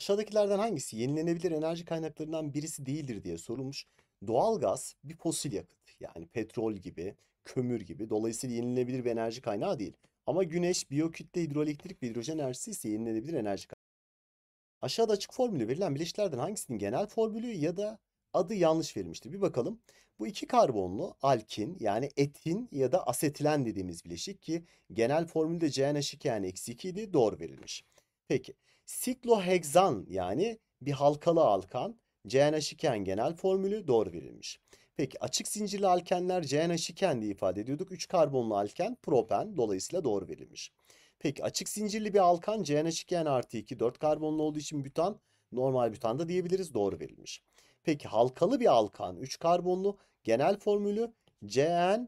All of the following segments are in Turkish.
Aşağıdakilerden hangisi yenilenebilir enerji kaynaklarından birisi değildir diye sorulmuş. Doğal gaz bir fosil yakıt yani petrol gibi, kömür gibi dolayısıyla yenilenebilir bir enerji kaynağı değil. Ama güneş, biyokütle, hidroelektrik ve hidrojen enerjisi ise yenilenebilir enerji kaynağı. Aşağıda açık formülü verilen bileşiklerden hangisinin genel formülü ya da adı yanlış verilmiştir. Bir bakalım. Bu iki karbonlu alkin yani etin ya da asetilen dediğimiz bileşik ki genel formülde CnH2 yani eksi 2 idi doğru verilmiş. Peki sikloheksan yani bir halkalı alkan CNH iken genel formülü doğru verilmiş. Peki açık zincirli alkenler CNH iken diye ifade ediyorduk. 3 karbonlu alken propen dolayısıyla doğru verilmiş. Peki açık zincirli bir alkan CNH iken artı 2 4 karbonlu olduğu için butan, normal bütan da diyebiliriz doğru verilmiş. Peki halkalı bir alkan 3 karbonlu genel formülü cnh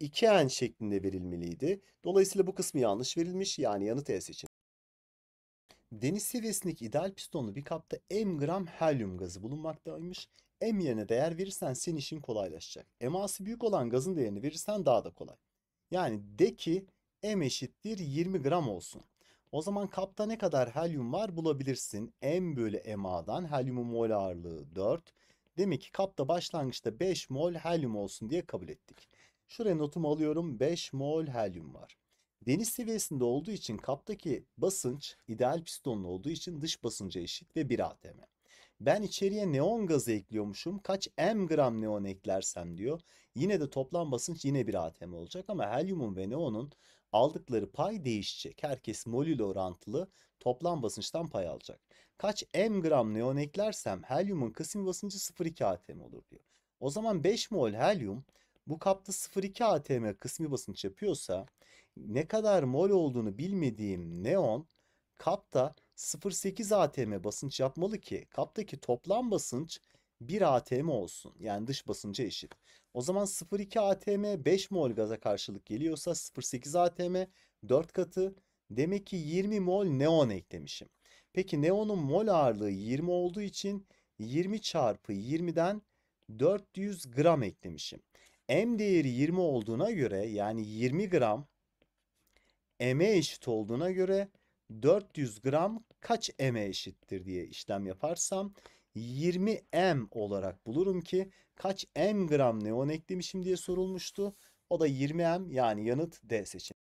2 n şeklinde verilmeliydi. Dolayısıyla bu kısmı yanlış verilmiş yani yanıt E seçeneği. Deniz seviyesindeki ideal pistonlu bir kapta M gram helyum gazı bulunmaktaymış. M yerine değer verirsen senin işin kolaylaşacak. Eması büyük olan gazın değerini verirsen daha da kolay. Yani de ki M eşittir 20 gram olsun. O zaman kapta ne kadar helyum var bulabilirsin. M bölü MA'dan helyumun mol ağırlığı 4. Demek ki kapta başlangıçta 5 mol helyum olsun diye kabul ettik. Şuraya notumu alıyorum 5 mol helyum var. Deniz seviyesinde olduğu için kaptaki basınç ideal pistonlu olduğu için dış basınca eşit ve 1 atm. Ben içeriye neon gazı ekliyormuşum. Kaç m gram neon eklersem diyor. Yine de toplam basınç yine 1 atm olacak ama helyumun ve neonun aldıkları pay değişecek. Herkes mol orantılı toplam basınçtan pay alacak. Kaç m gram neon eklersem helyumun kısmi basıncı 0,2 atm olur diyor. O zaman 5 mol helyum bu kapta 0,2 atm kısmi basınç yapıyorsa ne kadar mol olduğunu bilmediğim neon kapta 0.8 atm basınç yapmalı ki kaptaki toplam basınç 1 atm olsun. Yani dış basınca eşit. O zaman 0.2 atm 5 mol gaza karşılık geliyorsa 0.8 atm 4 katı demek ki 20 mol neon eklemişim. Peki neonun mol ağırlığı 20 olduğu için 20 çarpı 20'den 400 gram eklemişim. M değeri 20 olduğuna göre yani 20 gram m'e eşit olduğuna göre 400 gram kaç m'e eşittir diye işlem yaparsam 20 m olarak bulurum ki kaç m gram neon eklemişim diye sorulmuştu. O da 20 m yani yanıt D seçeneği.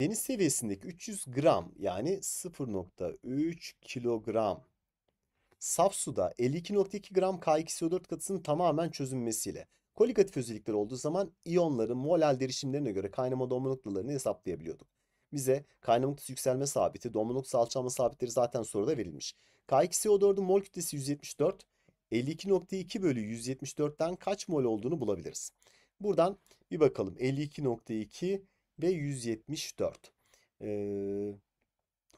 Deniz seviyesindeki 300 gram yani 0.3 kilogram saf suda 52.2 gram K2SO4 katısının tamamen çözünmesiyle Koligatif özellikler olduğu zaman iyonların molal hal derişimlerine göre kaynama donma noktalarını hesaplayabiliyorduk. Bize kaynama noktası yükselme sabiti, donma noktası alçalma sabitleri zaten soruda verilmiş. K2SO4'ün mol kütlesi 174, 52.2 bölü 174'ten kaç mol olduğunu bulabiliriz. Buradan bir bakalım 52.2 ve 174. Ee,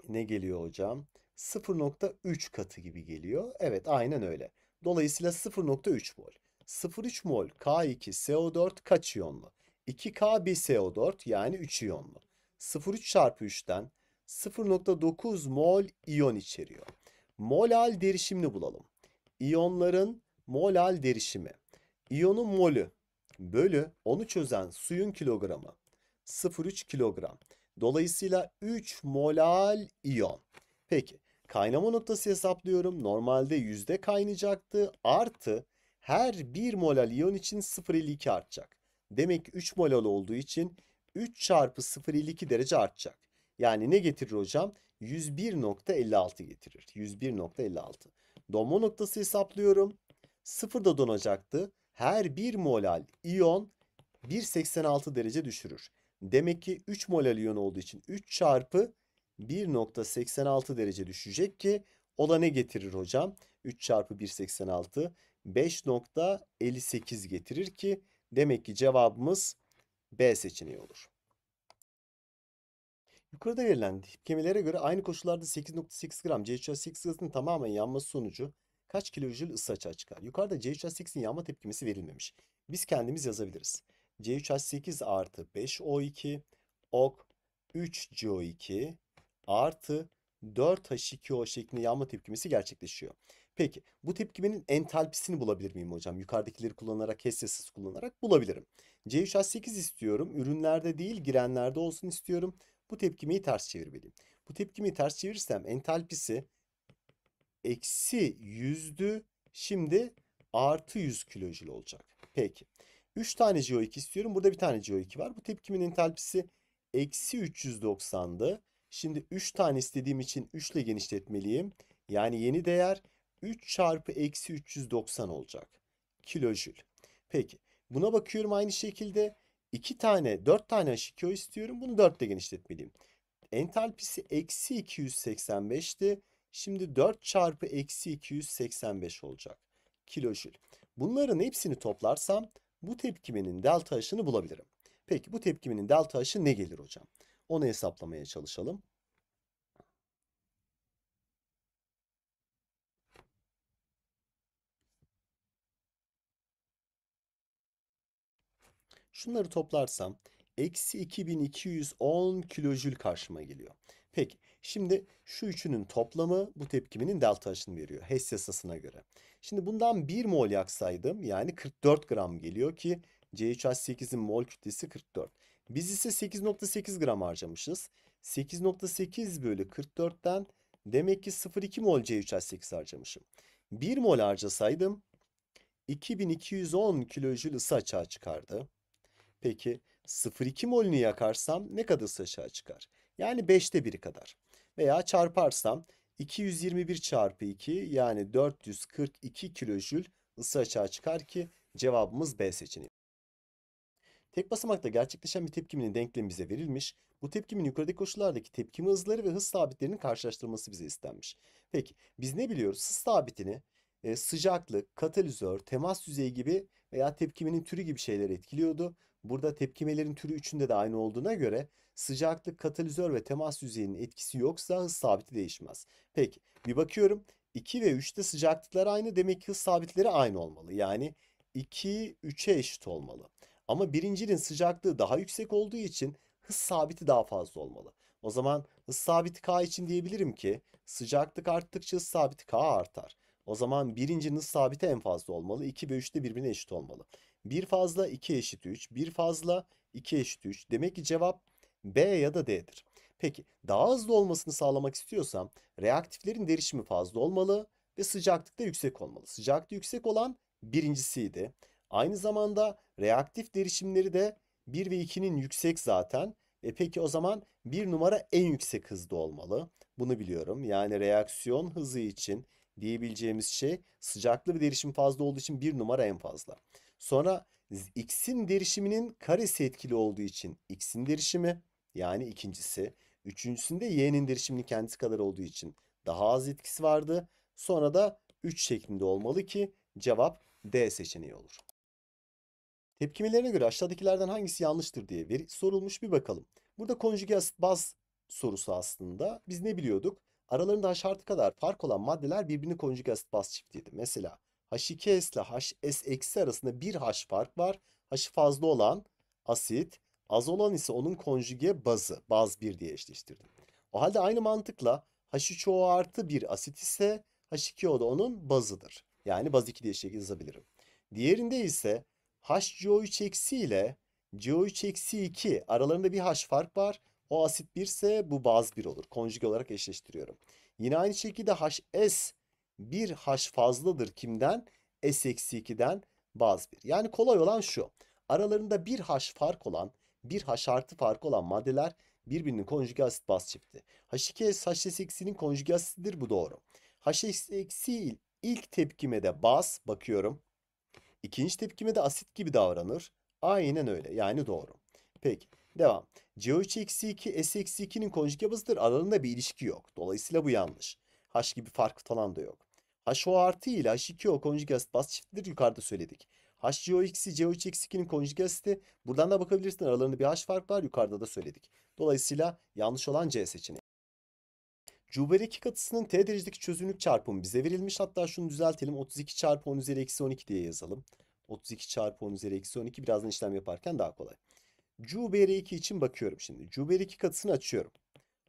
ne geliyor hocam? 0.3 katı gibi geliyor. Evet aynen öyle. Dolayısıyla 0.3 mol. 0,3 mol K2SO4 kaç iyonlu? 2K1SO4 yani 3 iyonlu. 0,3 çarpı 3'ten 0,9 mol iyon içeriyor. Molal derişimini bulalım. İyonların molal derişimi. İyonun molü bölü onu çözen suyun kilogramı 0,3 kilogram. Dolayısıyla 3 molal iyon. Peki kaynama noktası hesaplıyorum. Normalde yüzde kaynayacaktı. Artı her 1 molal iyon için 0,52 artacak. Demek ki 3 molal olduğu için 3 çarpı 0,52 derece artacak. Yani ne getirir hocam? 101.56 getirir. 101.56. Donma noktası hesaplıyorum. 0 da donacaktı. Her 1 molal iyon 1.86 derece düşürür. Demek ki 3 molal iyon olduğu için 3 çarpı 1.86 derece düşecek ki o da ne getirir hocam? 3 çarpı 1.86 5.58 getirir ki demek ki cevabımız B seçeneği olur. Yukarıda verilen tipkemelere göre aynı koşullarda 8.8 gram ch 8 a 6 gazının tamamen yanması sonucu kaç kilojül ısı açığa çıkar? Yukarıda CH3A6'in yanma tepkimesi verilmemiş. Biz kendimiz yazabiliriz. CH3H8 artı 5O2 ok 3CO2 artı 4H2O şeklinde yanma tepkimesi gerçekleşiyor. Peki bu tepkimenin entalpisini bulabilir miyim hocam? Yukarıdakileri kullanarak, hestesiz kullanarak bulabilirim. C3H8 istiyorum. Ürünlerde değil girenlerde olsun istiyorum. Bu tepkimeyi ters çevirmeliyim. Bu tepkimeyi ters çevirirsem entalpisi eksi yüzdü. Şimdi artı 100 kilojül olacak. Peki. 3 tane CO2 istiyorum. Burada bir tane CO2 var. Bu tepkimin entalpisi eksi 390'dı. Şimdi 3 tane istediğim için 3 ile genişletmeliyim. Yani yeni değer 3 çarpı eksi 390 olacak. Kilojül. Peki buna bakıyorum aynı şekilde 2 tane 4 tane H2O istiyorum. Bunu 4 ile genişletmeliyim. Entalpisi eksi 285'ti. Şimdi 4 çarpı eksi 285 olacak. Kilojül. Bunların hepsini toplarsam bu tepkimenin delta H'ını bulabilirim. Peki bu tepkimenin delta H'ı ne gelir hocam? Onu hesaplamaya çalışalım. Şunları toplarsam eksi 2210 kilojül karşıma geliyor. Peki şimdi şu üçünün toplamı bu tepkiminin delta açını veriyor Hess yasasına göre. Şimdi bundan 1 mol yaksaydım yani 44 gram geliyor ki c 8in mol kütlesi 44. Biz ise 8.8 gram harcamışız. 8.8 bölü 44'ten demek ki 0.2 mol c 8 harcamışım. 1 mol harcasaydım 2210 kilojül ısı açığa çıkardı. Peki 0,2 mol'ünü yakarsam ne kadar ısı açığa çıkar? Yani 5'te 1'i kadar. Veya çarparsam 221 çarpı 2 yani 442 kilojül ısı açığa çıkar ki cevabımız B seçeneği. Tek basamakta gerçekleşen bir tepkiminin denklemi bize verilmiş. Bu tepkimin yukarıdaki koşullardaki tepkimi hızları ve hız sabitlerinin karşılaştırılması bize istenmiş. Peki biz ne biliyoruz? Hız sabitini e, sıcaklık, katalizör, temas yüzeyi gibi veya tepkimenin türü gibi şeyler etkiliyordu. Burada tepkimelerin türü üçünde de aynı olduğuna göre sıcaklık, katalizör ve temas yüzeyinin etkisi yoksa hız sabiti değişmez. Peki bir bakıyorum 2 ve 3'te sıcaklıklar aynı demek ki hız sabitleri aynı olmalı. Yani 2 3'e eşit olmalı. Ama birincinin sıcaklığı daha yüksek olduğu için hız sabiti daha fazla olmalı. O zaman hız sabiti K için diyebilirim ki sıcaklık arttıkça hız sabiti K artar. O zaman birinciniz sabite en fazla olmalı. 2 ve 3 de birbirine eşit olmalı. 1 fazla 2 eşit 3. 1 fazla 2 eşit 3. Demek ki cevap B ya da D'dir. Peki daha hızlı olmasını sağlamak istiyorsam reaktiflerin derişimi fazla olmalı ve sıcaklık da yüksek olmalı. Sıcaklık yüksek olan birincisiydi. Aynı zamanda reaktif derişimleri de 1 ve 2'nin yüksek zaten. E peki o zaman bir numara en yüksek hızda olmalı. Bunu biliyorum. Yani reaksiyon hızı için diyebileceğimiz şey sıcaklığı ve derişim fazla olduğu için bir numara en fazla. Sonra x'in derişiminin karesi etkili olduğu için x'in derişimi yani ikincisi. Üçüncüsünde y'nin derişiminin kendisi kadar olduğu için daha az etkisi vardı. Sonra da 3 şeklinde olmalı ki cevap D seçeneği olur. Tepkimelerine göre aşağıdakilerden hangisi yanlıştır diye veri sorulmuş bir bakalım. Burada konjüge asit baz sorusu aslında. Biz ne biliyorduk? Aralarında H kadar fark olan maddeler birbirini konjugik asit baz çiftiydi. Mesela H2S ile HS- arasında bir H fark var. H'ı fazla olan asit, az olan ise onun konjüge bazı, baz 1 diye eşleştirdim. O halde aynı mantıkla H3O artı bir asit ise H2O da onun bazıdır. Yani baz 2 diye şekil yazabilirim. Diğerinde ise HCO3 eksi ile CO3 eksi 2 aralarında bir H fark var. O asit 1 ise bu baz 1 olur. Konjük olarak eşleştiriyorum. Yine aynı şekilde HS 1 H fazladır kimden? S eksi 2'den baz 1. Yani kolay olan şu. Aralarında 1 H fark olan, 1 H artı fark olan maddeler birbirinin konjüge asit baz çifti. H2S HS2'nin konjüge asitidir bu doğru. H2 ilk tepkime de baz bakıyorum. İkinci tepkime de asit gibi davranır. Aynen öyle yani doğru. Peki Devam. C CH-2 S-2'nin konjük yapısıdır. Aralarında bir ilişki yok. Dolayısıyla bu yanlış. H gibi fark falan da yok. HO artı ile H2O konjük asit bas çiftidir yukarıda söyledik. hco xi c CO3-X2'nin konjük asiti. Buradan da bakabilirsin aralarında bir H fark var yukarıda da söyledik. Dolayısıyla yanlış olan C seçeneği. Cuber 2 katısının T derecedeki çözünürlük çarpımı bize verilmiş. Hatta şunu düzeltelim. 32 çarpı 10 üzeri eksi 12 diye yazalım. 32 çarpı 10 üzeri eksi 12 birazdan işlem yaparken daha kolay. Cu 2 için bakıyorum şimdi. Cu 2 katısını açıyorum.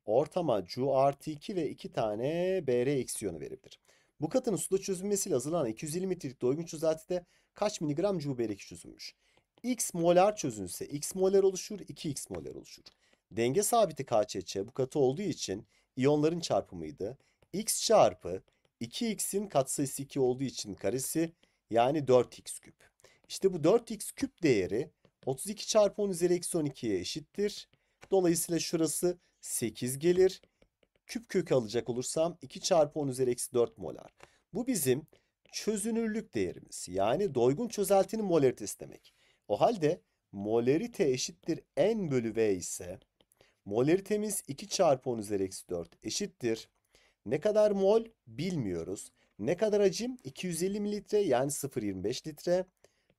Ortama Cu artı 2 ve 2 tane Br eksi iyonu verebilir. Bu katının suda çözülmesiyle azılan 250 litrelik doygun çözeltide kaç miligram Cu beri 2 çözülmüş? X molar çözünse x molar oluşur, 2x molar oluşur. Denge sabiti KÇÇ bu katı olduğu için iyonların çarpımıydı. X çarpı 2x'in katsayısı 2 olduğu için karesi yani 4x küp. İşte bu 4x küp değeri 32 çarpı 10 üzeri eksi 12'ye eşittir. Dolayısıyla şurası 8 gelir. Küp kökü alacak olursam 2 çarpı 10 üzeri eksi 4 molar. Bu bizim çözünürlük değerimiz. Yani doygun çözeltinin molaritesi demek. O halde molerite eşittir n bölü v ise molaritemiz 2 çarpı 10 üzeri eksi 4 eşittir. Ne kadar mol bilmiyoruz. Ne kadar hacim? 250 mililitre yani 0.25 litre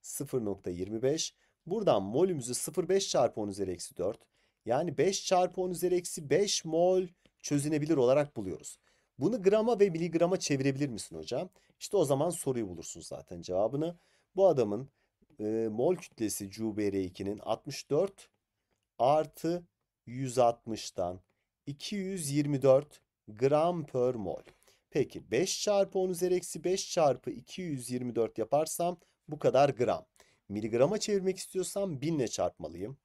0.25 Buradan molümüzü 0,5 çarpı 10 üzeri eksi 4 yani 5 çarpı 10 üzeri eksi 5 mol çözünebilir olarak buluyoruz. Bunu grama ve miligrama çevirebilir misin hocam? İşte o zaman soruyu bulursun zaten cevabını. Bu adamın e, mol kütlesi CuBr2'nin e 64 artı 160'dan 224 gram per mol. Peki 5 çarpı 10 üzeri eksi 5 çarpı 224 yaparsam bu kadar gram. Miligrama çevirmek istiyorsam 1000 ile çarpmalıyım.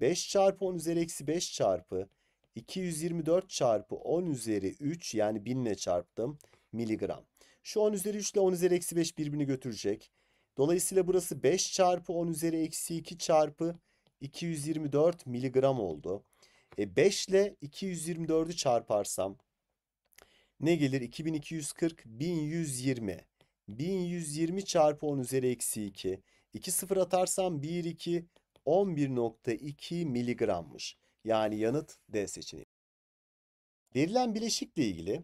5 çarpı 10 üzeri eksi 5 çarpı 224 çarpı 10 üzeri 3 yani 1000 ile çarptım miligram. Şu 10 üzeri 3 ile 10 üzeri eksi 5 birbirini götürecek. Dolayısıyla burası 5 çarpı 10 üzeri eksi 2 çarpı 224 miligram oldu. E 5 ile 224'ü çarparsam ne gelir? 2240, 1120. 1120 çarpı 10 üzeri eksi 2. 2-0 atarsam 1-2 11.2 miligrammış. Yani yanıt D seçeneği. Verilen bileşikle ilgili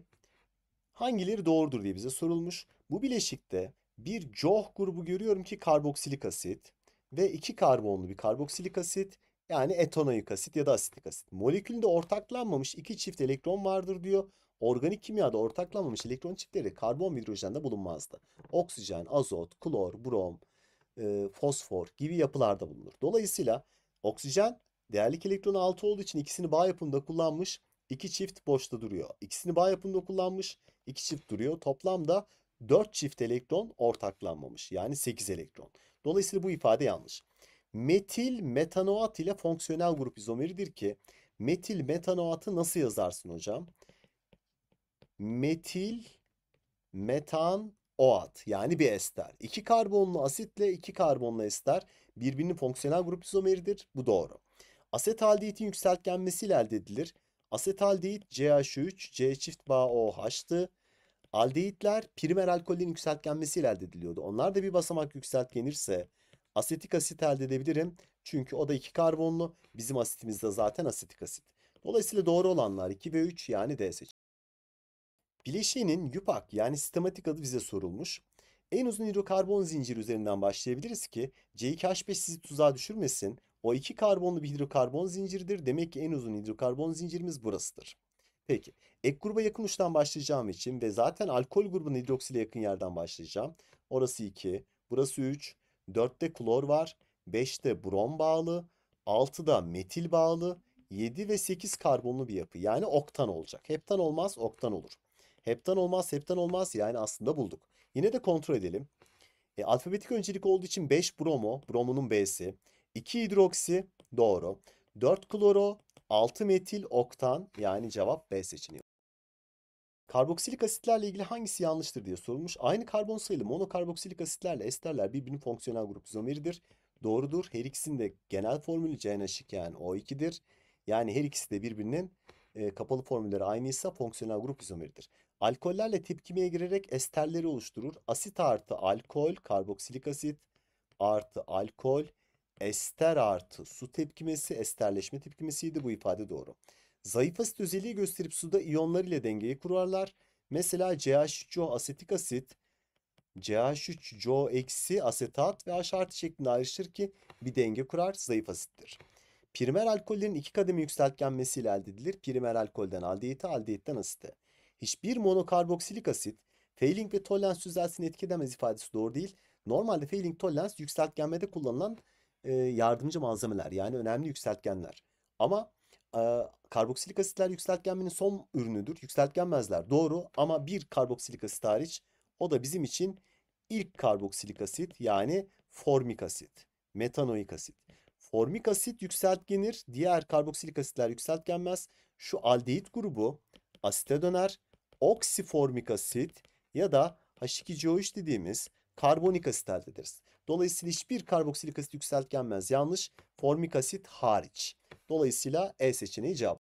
hangileri doğrudur diye bize sorulmuş. Bu bileşikte bir COH grubu görüyorum ki karboksilik asit ve iki karbonlu bir karboksilik asit yani etanoik asit ya da asitlik asit. Molekülünde ortaklanmamış iki çift elektron vardır diyor. Organik kimyada ortaklanmamış elektron çiftleri karbon hidrojende bulunmazdı. Oksijen, azot, klor, brom, e, fosfor gibi yapılarda bulunur. Dolayısıyla oksijen değerli elektronu 6 olduğu için ikisini bağ yapımında kullanmış. iki çift boşta duruyor. İkisini bağ yapımında kullanmış. iki çift duruyor. Toplamda 4 çift elektron ortaklanmamış. Yani 8 elektron. Dolayısıyla bu ifade yanlış. Metil metanoat ile fonksiyonel grup izomeridir ki metil metanoatı nasıl yazarsın hocam? Metil metan OAT yani bir ester. İki karbonlu asitle iki karbonlu ester birbirinin fonksiyonel grup izomeridir. Bu doğru. Asetaldehitin yükseltgenmesiyle elde edilir. Asetaldehit CH3, C çift bağ OH'tı. Aldehitler primer alkollerin yükseltgenmesiyle elde ediliyordu. Onlar da bir basamak yükseltgenirse asetik asit elde edebilirim. Çünkü o da iki karbonlu. Bizim asitimizde zaten asetik asit. Dolayısıyla doğru olanlar 2 ve 3 yani D seçeneği. Bileşiğinin YUPAK yani sistematik adı bize sorulmuş. En uzun hidrokarbon zinciri üzerinden başlayabiliriz ki C2H5 sizi tuzağa düşürmesin. O iki karbonlu bir hidrokarbon zinciridir. Demek ki en uzun hidrokarbon zincirimiz burasıdır. Peki ek gruba yakın uçtan başlayacağım için ve zaten alkol grubunun hidroksile yakın yerden başlayacağım. Orası 2, burası 3, 4'te klor var, 5'te brom bağlı, 6'da metil bağlı, 7 ve 8 karbonlu bir yapı. Yani oktan olacak. Heptan olmaz, oktan olur. Hep'ten olmaz, hep'ten olmaz. Yani aslında bulduk. Yine de kontrol edelim. E, alfabetik öncelik olduğu için 5 bromo, bromunun B'si. 2 hidroksi, doğru. 4 kloro, 6 metil oktan yani cevap B seçeneği. Karboksilik asitlerle ilgili hangisi yanlıştır diye sorulmuş. Aynı karbon sayılı monokarboksilik asitlerle esterler birbirinin fonksiyonel grup izomeridir. Doğrudur. Her ikisinin de genel formülü CnH2 yani O2'dir. Yani her ikisi de birbirinin e, kapalı formülleri aynıysa fonksiyonel grup izomeridir. Alkollerle tepkimeye girerek esterleri oluşturur. Asit artı alkol, karboksilik asit artı alkol, ester artı su tepkimesi, esterleşme tepkimesiydi bu ifade doğru. Zayıf asit özelliği gösterip suda iyonlar ile dengeyi kurarlar. Mesela CH3CO asetik asit, CH3CO eksi asetat ve H artı şeklinde ayrışır ki bir denge kurar zayıf asittir. Primer alkollerin iki kademe yükseltgenmesiyle elde edilir. Primer alkolden aldehite, aldehytten asite hiçbir monokarboksilik asit failing ve tolerans düzelsini etkilemez ifadesi doğru değil. Normalde failing tolerans yükseltgenmede kullanılan e, yardımcı malzemeler yani önemli yükseltgenler. Ama e, karboksilik asitler yükseltgenmenin son ürünüdür. Yükseltgenmezler doğru ama bir karboksilik asit hariç o da bizim için ilk karboksilik asit yani formik asit, metanoik asit. Formik asit yükseltgenir, diğer karboksilik asitler yükseltgenmez. Şu aldehit grubu asite döner oksiformik asit ya da h 2 co dediğimiz karbonik asit elde ederiz. Dolayısıyla hiçbir karboksilik asit yükseltgenmez. Yanlış. Formik asit hariç. Dolayısıyla E seçeneği cevap.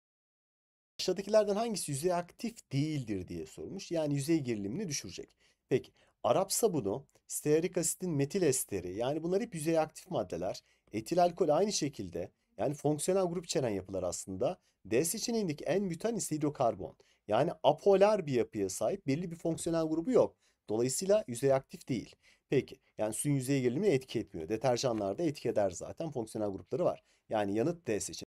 Aşağıdakilerden hangisi yüzey aktif değildir diye sormuş. Yani yüzey gerilimini düşürecek. Peki Arap sabunu, stearik asitin metil esteri yani bunlar hep yüzey aktif maddeler. Etil alkol aynı şekilde yani fonksiyonel grup içeren yapılar aslında. D seçeneğindeki en bütan ise hidrokarbon. Yani apolar bir yapıya sahip belli bir fonksiyonel grubu yok. Dolayısıyla yüzey aktif değil. Peki yani suyun yüzeye gelimi etki etmiyor. Deterjanlarda etki eder zaten fonksiyonel grupları var. Yani yanıt D seçeneği.